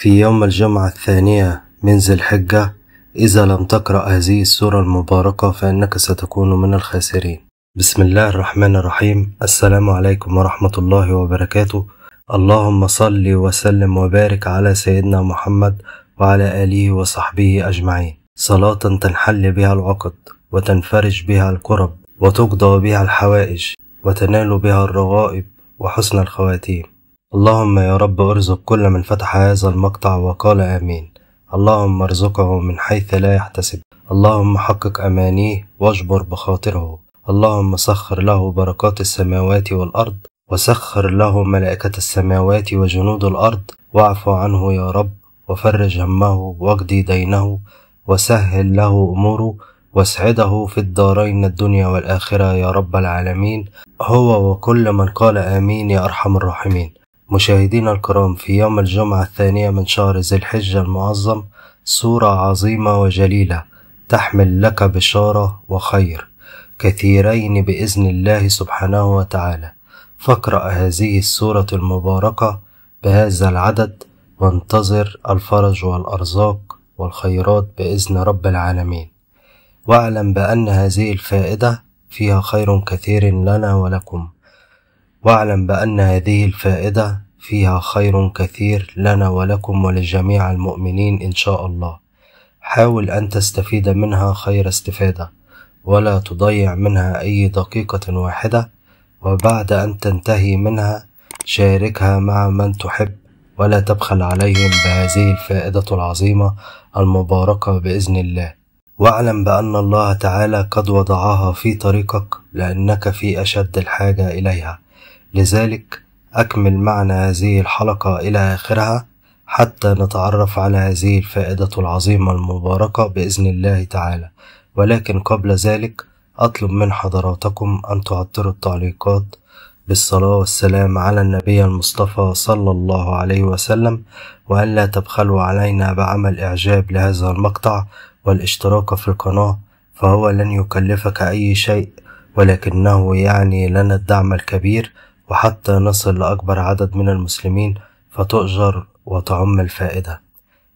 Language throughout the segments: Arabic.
في يوم الجمعة الثانية من ذي الحجة إذا لم تقرأ هذه السورة المباركة فإنك ستكون من الخاسرين بسم الله الرحمن الرحيم السلام عليكم ورحمة الله وبركاته اللهم صل وسلم وبارك على سيدنا محمد وعلى آله وصحبه أجمعين صلاة تنحل بها العقد وتنفرج بها الكرب وتقضى بها الحوائج وتنال بها الرغائب وحسن الخواتيم اللهم يا رب ارزق كل من فتح هذا المقطع وقال آمين اللهم ارزقه من حيث لا يحتسب اللهم حقق أمانيه واجبر بخاطره اللهم سخر له بركات السماوات والأرض وسخر له ملائكة السماوات وجنود الأرض واعف عنه يا رب وفرج همه واقضي دينه وسهل له أموره واسعده في الدارين الدنيا والآخرة يا رب العالمين هو وكل من قال آمين يا أرحم الراحمين مشاهدينا الكرام في يوم الجمعة الثانية من شهر ذي الحجة المعظم صورة عظيمة وجليلة تحمل لك بشارة وخير كثيرين بإذن الله سبحانه وتعالى فاقرأ هذه السورة المباركة بهذا العدد وانتظر الفرج والأرزاق والخيرات بإذن رب العالمين واعلم بأن هذه الفائدة فيها خير كثير لنا ولكم واعلم بأن هذه الفائدة فيها خير كثير لنا ولكم ولجميع المؤمنين إن شاء الله حاول أن تستفيد منها خير استفادة ولا تضيع منها أي دقيقة واحدة وبعد أن تنتهي منها شاركها مع من تحب ولا تبخل عليهم بهذه الفائدة العظيمة المباركة بإذن الله واعلم بأن الله تعالى قد وضعها في طريقك لأنك في أشد الحاجة إليها لذلك أكمل معنا هذه الحلقة إلى آخرها حتى نتعرف على هذه الفائدة العظيمة المباركة بإذن الله تعالى ولكن قبل ذلك أطلب من حضراتكم أن تعطروا التعليقات بالصلاة والسلام على النبي المصطفى صلى الله عليه وسلم وأن لا تبخلوا علينا بعمل إعجاب لهذا المقطع والاشتراك في القناة فهو لن يكلفك أي شيء ولكنه يعني لنا الدعم الكبير وحتى نصل لأكبر عدد من المسلمين فتؤجر وتعم الفائدة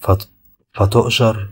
فت... فتؤجر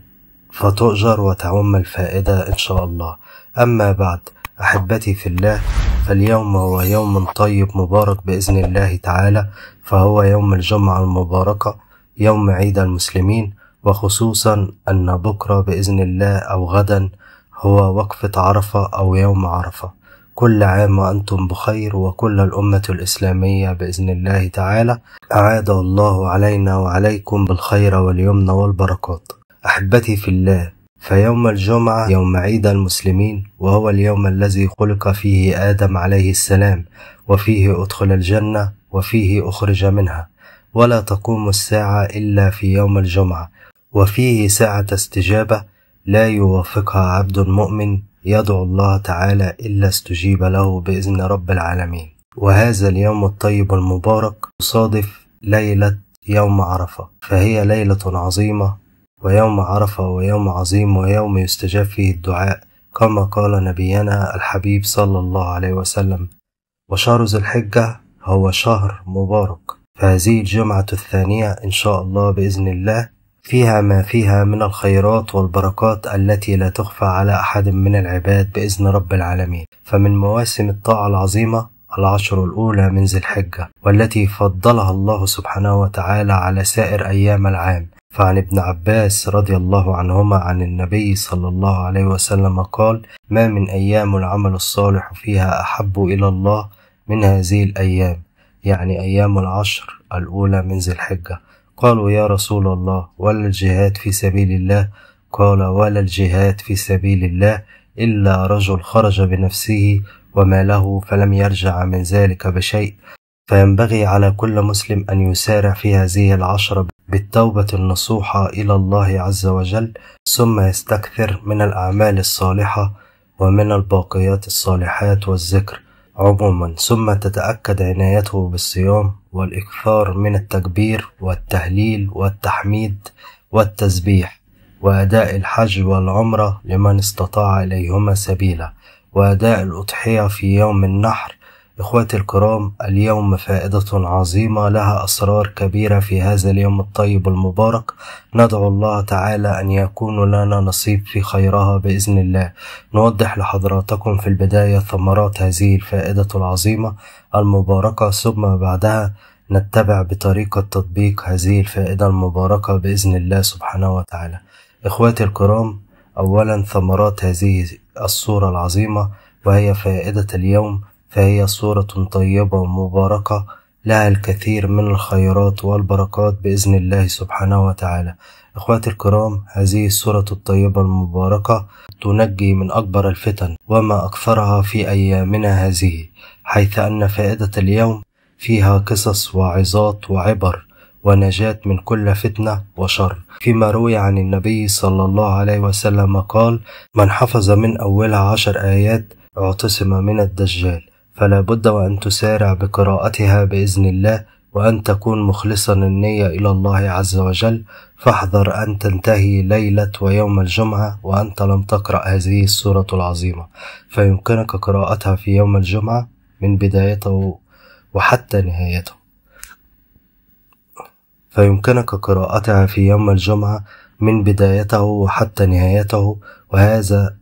فتؤجر وتعم الفائدة إن شاء الله أما بعد أحبتي في الله فاليوم هو يوم طيب مبارك بإذن الله تعالى فهو يوم الجمعة المباركة يوم عيد المسلمين وخصوصا أن بكرة بإذن الله أو غدا هو وقفة عرفة أو يوم عرفة كل عام وأنتم بخير وكل الأمة الإسلامية بإذن الله تعالى أعاد الله علينا وعليكم بالخير واليمن والبركات أحبتي في الله فيوم الجمعة يوم عيد المسلمين وهو اليوم الذي خلق فيه آدم عليه السلام وفيه أدخل الجنة وفيه أخرج منها ولا تقوم الساعة إلا في يوم الجمعة وفيه ساعة استجابة لا يوافقها عبد مؤمن يدعو الله تعالى إلا استجيب له بإذن رب العالمين وهذا اليوم الطيب المبارك يصادف ليلة يوم عرفة فهي ليلة عظيمة ويوم عرفة ويوم عظيم ويوم يستجاب فيه الدعاء كما قال نبينا الحبيب صلى الله عليه وسلم وشهر ذي الحجة هو شهر مبارك فهذه الجمعة الثانية إن شاء الله بإذن الله فيها ما فيها من الخيرات والبركات التي لا تخفى على أحد من العباد بإذن رب العالمين فمن مواسم الطاعة العظيمة العشر الأولى من ذي الحجة والتي فضلها الله سبحانه وتعالى على سائر أيام العام فعن ابن عباس رضي الله عنهما عن النبي صلى الله عليه وسلم قال ما من أيام العمل الصالح فيها أحب إلى الله من هذه الأيام يعني أيام العشر الأولى من ذي الحجة قالوا يا رسول الله ولا الجهاد في سبيل الله قال ولا الجهاد في سبيل الله إلا رجل خرج بنفسه وماله فلم يرجع من ذلك بشيء فينبغي على كل مسلم أن يسارع في هذه العشرة بالتوبة النصوحة إلى الله عز وجل ثم يستكثر من الأعمال الصالحة ومن الباقيات الصالحات والذكر عموما ثم تتأكد عنايته بالصيام والإكثار من التكبير والتهليل والتحميد والتسبيح وأداء الحج والعمرة لمن استطاع إليهما سبيلا وأداء الأضحية في يوم النحر إخواتي الكرام اليوم فائدة عظيمة لها أسرار كبيرة في هذا اليوم الطيب المبارك ندعو الله تعالى أن يكون لنا نصيب في خيرها بإذن الله نوضح لحضراتكم في البداية ثمرات هذه الفائدة العظيمة المباركة ثم بعدها نتبع بطريقة تطبيق هذه الفائدة المباركة بإذن الله سبحانه وتعالى إخواتي الكرام أولا ثمرات هذه الصورة العظيمة وهي فائدة اليوم فهي صورة طيبة مباركة لها الكثير من الخيرات والبركات بإذن الله سبحانه وتعالى إخواتي الكرام هذه السورة الطيبة المباركة تنجي من أكبر الفتن وما أكثرها في أيامنا هذه حيث أن فائدة اليوم فيها قصص وعظات وعبر ونجاة من كل فتنة وشر فيما روي عن النبي صلى الله عليه وسلم قال من حفظ من أولها عشر آيات اعتصم من الدجال فلا بد وأن تسارع بقراءتها بإذن الله وأن تكون مخلصا النية إلى الله عز وجل فاحذر أن تنتهي ليلة ويوم الجمعة وأنت لم تقرأ هذه السورة العظيمة فيمكنك قراءتها في يوم الجمعة من بدايته وحتى نهايته فيمكنك قراءتها في يوم الجمعة من بدايته وحتى نهايته وهذا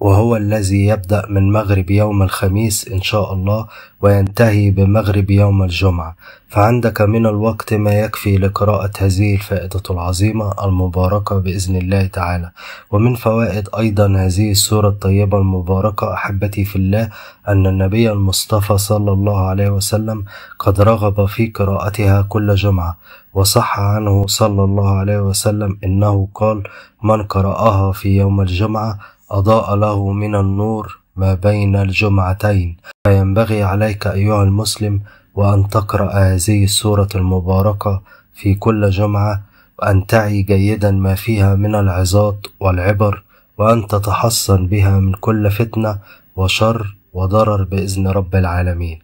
وهو الذي يبدأ من مغرب يوم الخميس إن شاء الله وينتهي بمغرب يوم الجمعة فعندك من الوقت ما يكفي لقراءة هذه الفائدة العظيمة المباركة بإذن الله تعالى ومن فوائد أيضا هذه السورة الطيبة المباركة أحبتي في الله أن النبي المصطفى صلى الله عليه وسلم قد رغب في قراءتها كل جمعة وصح عنه صلى الله عليه وسلم إنه قال من قرأها في يوم الجمعة أضاء له من النور ما بين الجمعتين فينبغي عليك أيها المسلم وأن تقرأ هذه السورة المباركة في كل جمعة وأن تعي جيدا ما فيها من العظات والعبر وأن تتحصن بها من كل فتنة وشر وضرر بإذن رب العالمين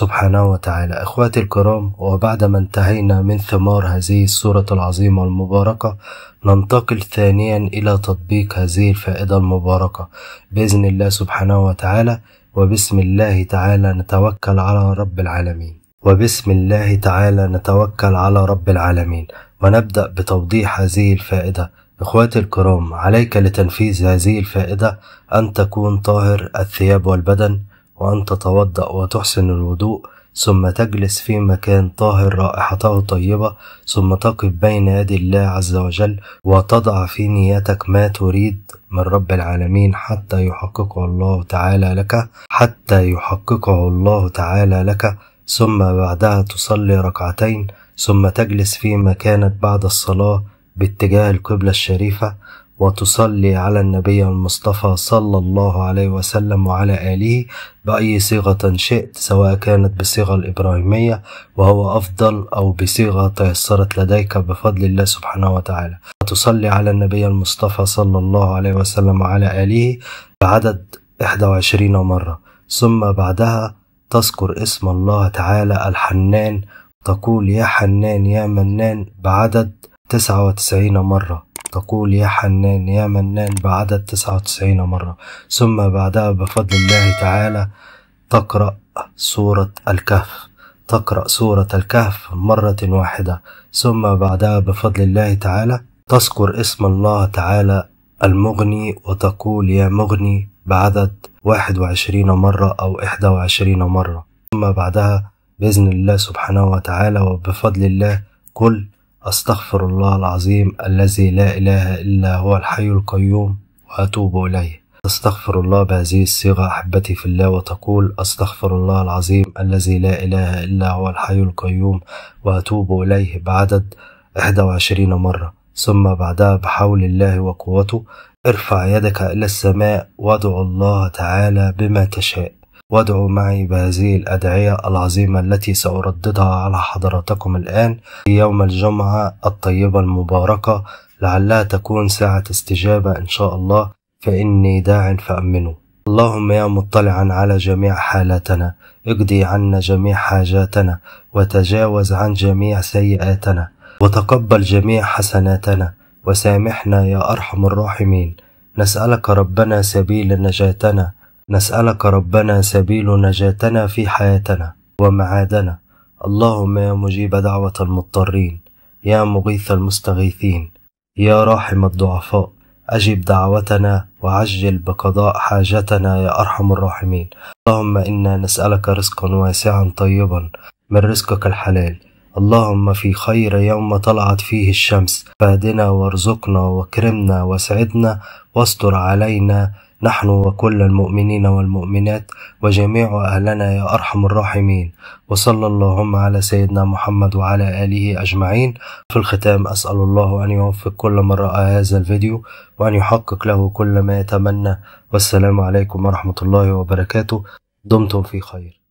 سبحانه وتعالى اخواتي الكرام وبعدما انتهينا من ثمار هذه السوره العظيمه المباركه ننتقل ثانيا الى تطبيق هذه الفائده المباركه باذن الله سبحانه وتعالى وبسم الله تعالى نتوكل على رب العالمين وبسم الله تعالى نتوكل على رب العالمين ونبدا بتوضيح هذه الفائده إخواتي الكرام عليك لتنفيذ هذه الفائدة أن تكون طاهر الثياب والبدن وأن تتوضأ وتحسن الوضوء ثم تجلس في مكان طاهر رائحته طيبة ثم تقف بين يدي الله عز وجل وتضع في نيتك ما تريد من رب العالمين حتى يحققه الله تعالى لك حتى يحققه الله تعالى لك ثم بعدها تصلي ركعتين ثم تجلس في مكانك بعد الصلاة باتجاه القبلة الشريفة وتصلي على النبي المصطفى صلى الله عليه وسلم وعلى آله بأي صيغة شئت سواء كانت بالصيغة الإبراهيمية وهو أفضل أو بصيغة تيسرت لديك بفضل الله سبحانه وتعالى وتصلي على النبي المصطفى صلى الله عليه وسلم وعلى آله بعدد 21 مرة ثم بعدها تذكر اسم الله تعالى الحنان تقول يا حنان يا منان بعدد تسعة وتسعين مرة تقول يا حنان يا منان بعدد تسعة وتسعين مرة ثم بعدها بفضل الله تعالى تقرأ سورة الكهف تقرأ سورة الكهف مرة واحدة ثم بعدها بفضل الله تعالى تذكر اسم الله تعالى المغني وتقول يا مغني بعدد واحد وعشرين مرة أو إحدى وعشرين مرة ثم بعدها بإذن الله سبحانه وتعالى وبفضل الله كل أستغفر الله العظيم الذي لا إله إلا هو الحي القيوم وأتوب إليه تستغفر الله بهذه الصيغة أحبتي في الله وتقول أستغفر الله العظيم الذي لا إله إلا هو الحي القيوم وأتوب إليه بعدد 21 مرة ثم بعدها بحول الله وقوته ارفع يدك إلى السماء وادع الله تعالى بما تشاء وادعوا معي بهذه الأدعية العظيمة التي سأرددها على حضراتكم الآن في يوم الجمعة الطيبة المباركة لعلها تكون ساعة استجابة إن شاء الله فإني داع فأمنوا اللهم يا مطلعا على جميع حالاتنا اقضي عنا جميع حاجاتنا وتجاوز عن جميع سيئاتنا وتقبل جميع حسناتنا وسامحنا يا أرحم الراحمين نسألك ربنا سبيل نجاتنا نسألك ربنا سبيل نجاتنا في حياتنا ومعادنا اللهم يا مجيب دعوة المضطرين يا مغيث المستغيثين يا راحم الضعفاء أجب دعوتنا وعجل بقضاء حاجتنا يا أرحم الراحمين اللهم إنا نسألك رزقا واسعا طيبا من رزقك الحلال اللهم في خير يوم طلعت فيه الشمس فاهدنا وارزقنا واكرمنا واسعدنا واستر علينا نحن وكل المؤمنين والمؤمنات وجميع أهلنا يا أرحم الراحمين وصلى اللهم على سيدنا محمد وعلى آله أجمعين في الختام أسأل الله أن يوفق كل من رأى هذا الفيديو وأن يحقق له كل ما يتمنى والسلام عليكم ورحمة الله وبركاته دمتم في خير